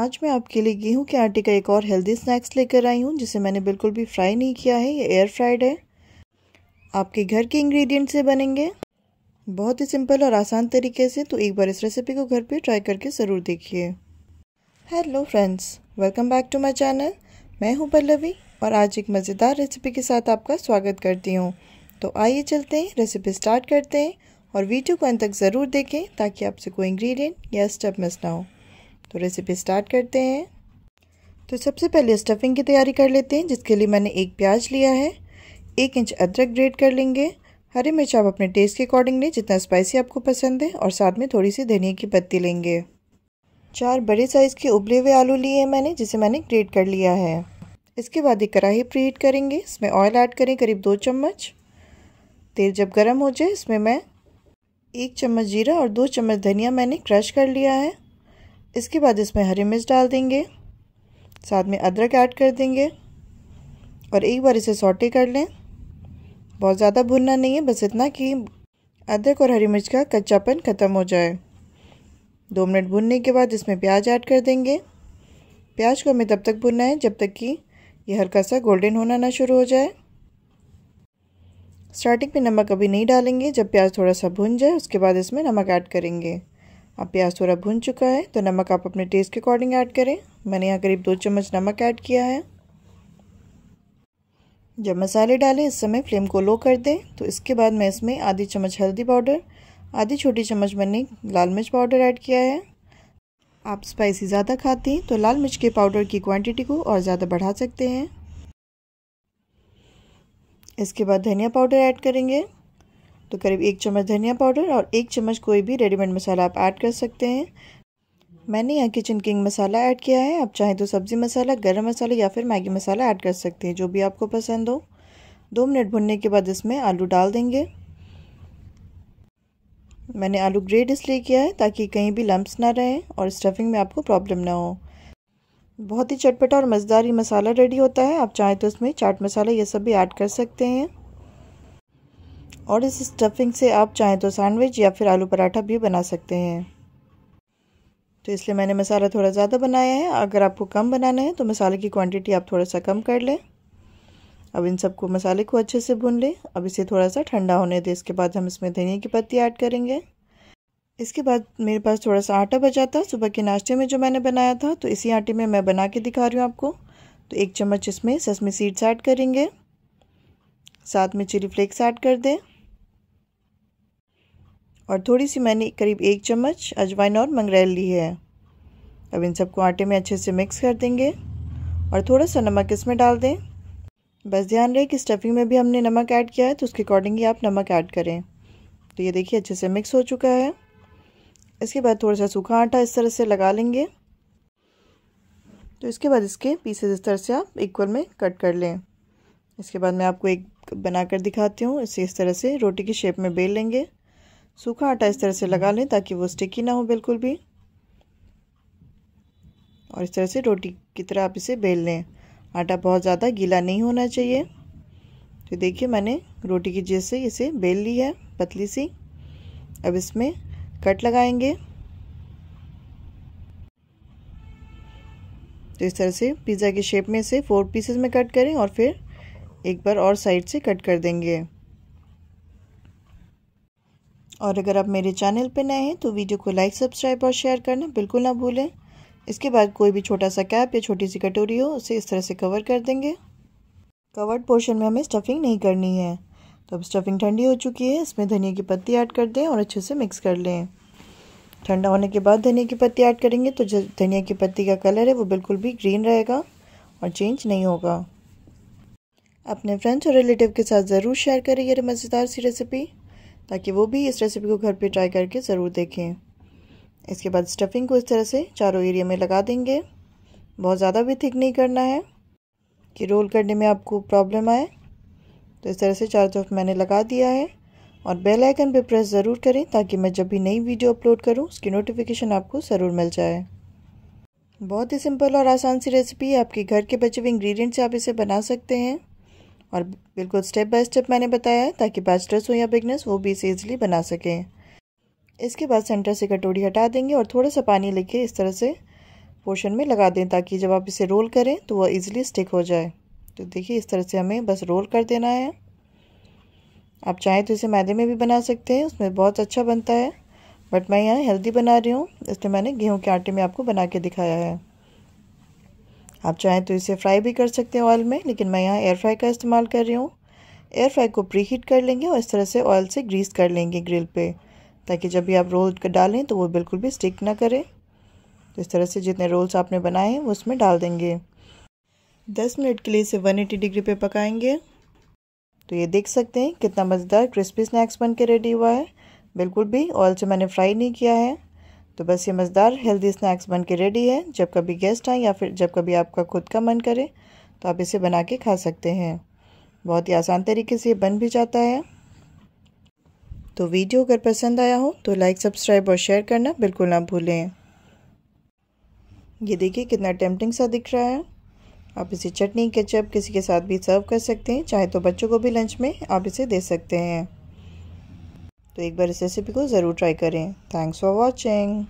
आज मैं आपके लिए गेहूं के आटे का एक और हेल्दी स्नैक्स लेकर आई हूं जिसे मैंने बिल्कुल भी फ्राई नहीं किया है ये एयर फ्राइड है आपके घर के इंग्रेडिएंट से बनेंगे बहुत ही सिंपल और आसान तरीके से तो एक बार इस रेसिपी को घर पे ट्राई करके ज़रूर देखिए hello friends welcome back to my channel मैं हूं पल्लवी और आज एक मज़ेदार रेसिपी के साथ आपका स्वागत करती हूँ तो आइए चलते हैं रेसिपी स्टार्ट करते हैं और वीडियो को अंत तक ज़रूर देखें ताकि आपसे कोई इंग्रेडिएंट या स्टेप मिस ना हो तो रेसिपी स्टार्ट करते हैं तो सबसे पहले स्टफिंग की तैयारी कर लेते हैं जिसके लिए मैंने एक प्याज लिया है एक इंच अदरक ग्रेट कर लेंगे हरी मिर्च आप अपने टेस्ट के अकॉर्डिंग लें जितना स्पाइसी आपको पसंद है और साथ में थोड़ी सी धनिया की पत्ती लेंगे चार बड़े साइज़ के उबले हुए आलू लिए हैं मैंने जिसे मैंने ग्रेट कर लिया है इसके बाद एक कढ़ाई हीट करेंगे इसमें ऑयल ऐड करें करीब दो चम्मच तेल जब गर्म हो जाए इसमें मैं एक चम्मच जीरा और दो चम्मच धनिया मैंने क्रश कर लिया है इसके बाद इसमें हरी मिर्च डाल देंगे साथ में अदरक ऐड कर देंगे और एक बार इसे सॉटे कर लें बहुत ज़्यादा भुनना नहीं है बस इतना कि अदरक और हरी मिर्च का कच्चापन ख़त्म हो जाए दो मिनट भुनने के बाद इसमें प्याज ऐड कर देंगे प्याज को हमें तब तक भुनना है जब तक कि यह हल्का सा गोल्डन होना ना शुरू हो जाए स्टार्टिंग में नमक अभी नहीं डालेंगे जब प्याज थोड़ा सा भुन जाए उसके बाद इसमें नमक ऐड करेंगे अब प्याज थोड़ा भुन चुका है तो नमक आप अपने टेस्ट के अकॉर्डिंग ऐड करें मैंने यहाँ करीब दो चम्मच नमक ऐड किया है जब मसाले डालें इस समय फ्लेम को लो कर दें तो इसके बाद मैं इसमें आधी चम्मच हल्दी पाउडर आधी छोटी चम्मच मैंने लाल मिर्च पाउडर ऐड किया है आप स्पाइसी ज़्यादा खाते हैं तो लाल मिर्च के पाउडर की क्वांटिटी को और ज़्यादा बढ़ा सकते हैं इसके बाद धनिया पाउडर ऐड करेंगे तो करीब एक चम्मच धनिया पाउडर और एक चम्मच कोई भी रेडीमेड मसाला आप ऐड कर सकते हैं मैंने यहाँ किचन किंग मसाला ऐड किया है आप चाहें तो सब्ज़ी मसाला गरम मसाला या फिर मैगी मसाला ऐड कर सकते हैं जो भी आपको पसंद हो दो मिनट भुनने के बाद इसमें आलू डाल देंगे मैंने आलू ग्रेड इसलिए किया है ताकि कहीं भी लम्ब्स ना रहें और स्टफिंग में आपको प्रॉब्लम ना हो बहुत ही चटपटा और मज़ेदार ही मसाला रेडी होता है आप चाहें तो इसमें चाट मसाला ये सब भी ऐड कर सकते हैं और इस स्टफिंग से आप चाहें तो सैंडविच या फिर आलू पराठा भी बना सकते हैं तो इसलिए मैंने मसाला थोड़ा ज़्यादा बनाया है अगर आपको कम बनाना है तो मसाले की क्वांटिटी आप थोड़ा सा कम कर लें अब इन सबको मसाले को अच्छे से भून लें अब इसे थोड़ा सा ठंडा होने दें इसके बाद हम इसमें धनिया की पत्ती ऐड करेंगे इसके बाद मेरे पास थोड़ा सा आटा बचा था सुबह के नाश्ते में जो मैंने बनाया था तो इसी आटे में मैं बना के दिखा रही हूँ आपको तो एक चम्मच इसमें ससमी सीड्स ऐड करेंगे साथ में चिली फ्लेक्स ऐड कर दें और थोड़ी सी मैंने करीब एक चम्मच अजवाइन और मंगरेल ली है अब इन सबको आटे में अच्छे से मिक्स कर देंगे और थोड़ा सा नमक इसमें डाल दें बस ध्यान रहे कि स्टफिंग में भी हमने नमक ऐड किया है तो उसके अकॉर्डिंगली आप नमक ऐड करें तो ये देखिए अच्छे से मिक्स हो चुका है इसके बाद थोड़ा सा सूखा आटा इस तरह से लगा लेंगे तो इसके बाद इसके पीसेस इस तरह से आप इक्वल में कट कर लें इसके बाद मैं आपको एक बनाकर दिखाती हूँ इसे इस तरह से रोटी की शेप में बेल लेंगे सूखा आटा इस तरह से लगा लें ताकि वो स्टिकी ना हो बिल्कुल भी और इस तरह से रोटी की तरह आप इसे बेल लें आटा बहुत ज़्यादा गीला नहीं होना चाहिए तो देखिए मैंने रोटी की जैसे इसे बेल ली है पतली सी अब इसमें कट लगाएंगे तो इस तरह से पिज़्ज़ा के शेप में से फोर पीसेस में कट करें और फिर एक बार और साइड से कट कर देंगे और अगर आप मेरे चैनल पर नए हैं तो वीडियो को लाइक सब्सक्राइब और शेयर करना बिल्कुल ना भूलें इसके बाद कोई भी छोटा सा कैप या छोटी सी कटोरी हो उसे इस तरह से कवर कर देंगे कवर्ड पोर्शन में हमें स्टफिंग नहीं करनी है तो अब स्टफिंग ठंडी हो चुकी है इसमें धनिया की पत्ती ऐड कर दें और अच्छे से मिक्स कर लें ठंडा होने के बाद धनिया की पत्ती ऐड करेंगे तो जो धनिया की पत्ती का कलर है वो बिल्कुल भी ग्रीन रहेगा और चेंज नहीं होगा अपने फ्रेंड्स और रिलेटिव के साथ ज़रूर शेयर करें ये मज़ेदार सी रेसिपी ताकि वो भी इस रेसिपी को घर पे ट्राई करके ज़रूर देखें इसके बाद स्टफिंग को इस तरह से चारों एरिया में लगा देंगे बहुत ज़्यादा भी थिक नहीं करना है कि रोल करने में आपको प्रॉब्लम आए तो इस तरह से चारों तरफ मैंने लगा दिया है और बेल आइकन पे प्रेस ज़रूर करें ताकि मैं जब भी नई वीडियो अपलोड करूं उसकी नोटिफिकेशन आपको ज़रूर मिल जाए बहुत ही सिंपल और आसान सी रेसिपी है आपके घर के बचे हुए इंग्रेडिएंट से आप इसे बना सकते हैं और बिल्कुल स्टेप बाय स्टेप मैंने बताया है ताकि बैचलर्स हो या बिगनर्स वो भी इसे ईजिली बना सकें इसके बाद सेंटर से कटोरी हटा देंगे और थोड़ा सा पानी लेके इस तरह से पोर्शन में लगा दें ताकि जब आप इसे रोल करें तो वह ईजिली स्टिक हो जाए तो देखिए इस तरह से हमें बस रोल कर देना है आप चाहें तो इसे मैदे में भी बना सकते हैं उसमें बहुत अच्छा बनता है बट मैं यहाँ हेल्दी बना रही हूँ इसलिए मैंने गेहूं के आटे में आपको बना के दिखाया है आप चाहें तो इसे फ्राई भी कर सकते हैं ऑयल में लेकिन मैं यहाँ एयर फ्राई का इस्तेमाल कर रही हूँ एयर फ्राई को प्री हीट कर लेंगे और इस तरह से ऑयल से ग्रीस कर लेंगे ग्रिल पे ताकि जब भी आप रोल कर डालें तो वो बिल्कुल भी स्टिक ना करें तो इस तरह से जितने रोल्स आपने बनाए हैं उसमें डाल देंगे दस मिनट के लिए इसे वन एटी डिग्री पर पकाएँगे तो ये देख सकते हैं कितना मज़ेदार क्रिस्पी स्नैक्स बन के रेडी हुआ है बिल्कुल भी ऑयल से मैंने फ्राई नहीं किया है तो बस ये मज़ेदार हेल्दी स्नैक्स बन के रेडी है जब कभी गेस्ट आए या फिर जब कभी आपका खुद का मन करे तो आप इसे बना के खा सकते हैं बहुत ही आसान तरीके से ये बन भी जाता है तो वीडियो अगर पसंद आया हो तो लाइक सब्सक्राइब और शेयर करना बिल्कुल ना भूलें ये देखिए कितना टेम्पटिंग सा दिख रहा है आप इसे चटनी केचप किसी के साथ भी सर्व कर सकते हैं चाहे तो बच्चों को भी लंच में आप इसे दे सकते हैं तो एक बार इस रेसिपी को ज़रूर ट्राई करें थैंक्स फॉर वॉचिंग